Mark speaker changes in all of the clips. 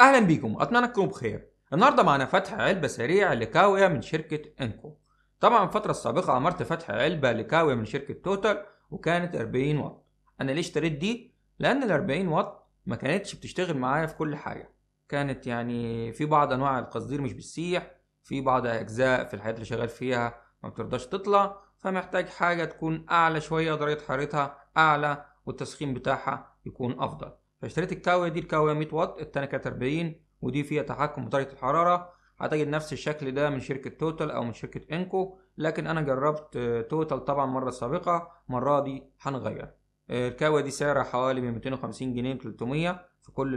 Speaker 1: اهلا بيكم اتمنى تكونوا بخير النهارده معنا فتح علبه سريع لكاويا من شركه انكو طبعا الفتره السابقه عمرت فتح علبه لكاويا من شركه توتال وكانت 40 واط انا ليه اشتريت دي لان ال 40 واط ما كانتش بتشتغل معايا في كل حاجه كانت يعني في بعض انواع القصدير مش بتسيح في بعض اجزاء في الحاجات اللي شغال فيها ما بترضاش تطلع فمحتاج حاجه تكون اعلى شويه درجه حرارتها اعلى والتسخين بتاعها يكون افضل فاشتريت الكاوية دي الكاوية 100 واط التانية كانت 40 ودي فيها تحكم بدرجة الحرارة هتجد نفس الشكل ده من شركة توتال أو من شركة إنكو لكن أنا جربت آه، توتال طبعا مرة سابقة المرة دي هنغير آه، الكاوية دي سعرها حوالي من 250 جنيه 300 في كل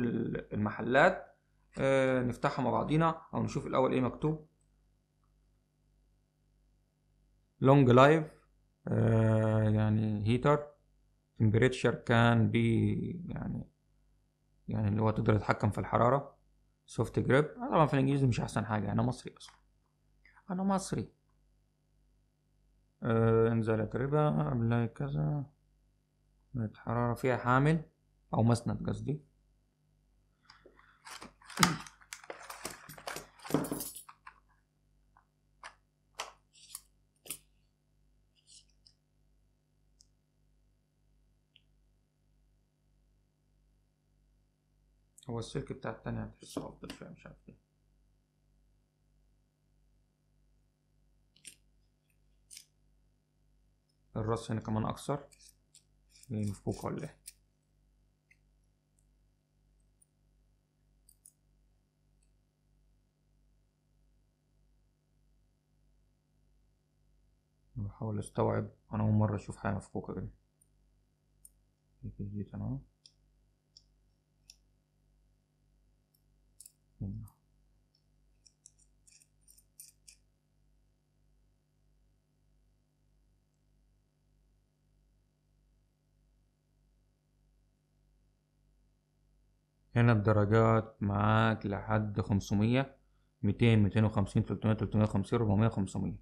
Speaker 1: المحلات آه، نفتحها مع بعضينا أو نشوف الأول إيه مكتوب لونج لايف يعني هيتر تمبريتشر كان بي يعني يعني اللي هو تقدر تتحكم في الحرارة سوفت جريب طبعا في الانجليزي مش احسن حاجة انا مصري اصلا انا مصري آه انزالت ربا قبل كذا الحرارة فيها حامل او مسند قصدي هو السلك بتاع التانية هتحسه أفضل شوية مش عارف ليه الراس هنا كمان أكثر ليه يعني مفكوك ولا ايه بحاول استوعب انا اول مره اشوف حاجه مفكوكه كده جيت انا هنا الدرجات معاك لحد خمسمية ميتين ميتين وخمسين تلتمية تلتمية وخمسين ربعمية وخمسمية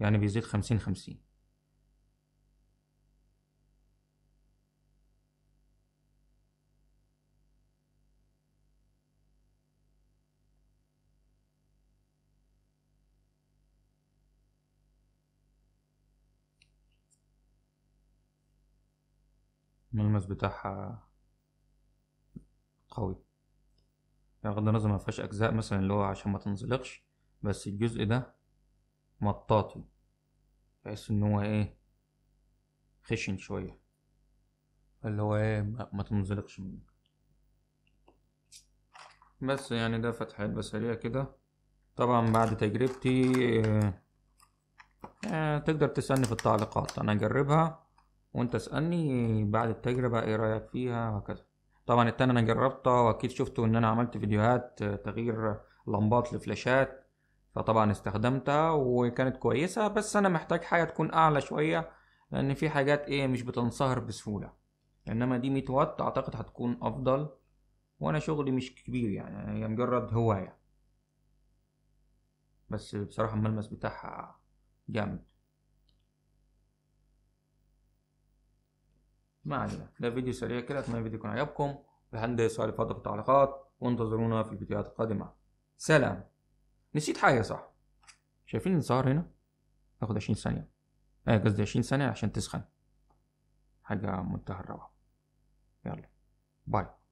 Speaker 1: يعني بيزيد خمسين خمسين الملمس بتاعها قوي يعني بغض النظر ما فيهاش اجزاء مثلا اللي هو عشان ما تنزلقش بس الجزء ده مطاطي تحس ان هو ايه خشن شويه اللي هو ايه ما تنزلقش منه بس يعني ده فتح علبه سريع كده طبعا بعد تجربتي آه،, آه تقدر تسألني في التعليقات انا اجربها وانت اسألني بعد التجربة ايه رأيك فيها وهكذا طبعا التاني انا جربتها واكيد شفتوا ان انا عملت فيديوهات تغيير لمبات لفلاشات فطبعا استخدمتها وكانت كويسة بس انا محتاج حاجة تكون اعلى شوية لان في حاجات ايه مش بتنصهر بسهولة انما دي 100 واط اعتقد هتكون افضل وانا شغلي مش كبير يعني هي مجرد هواية بس بصراحة الملمس بتاعها جامد ما علينا ده فيديو سريع كده اتمنى الفيديو يكون عجبكم لو عندي سؤال اتفضل في التعليقات وانتظرونا في الفيديوهات القادمه سلام نسيت حاجه صح شايفين الزهر هنا تاخد 20 ثانيه اه قصدي 20 ثانيه عشان تسخن حاجه منتهى الروعه يلا باي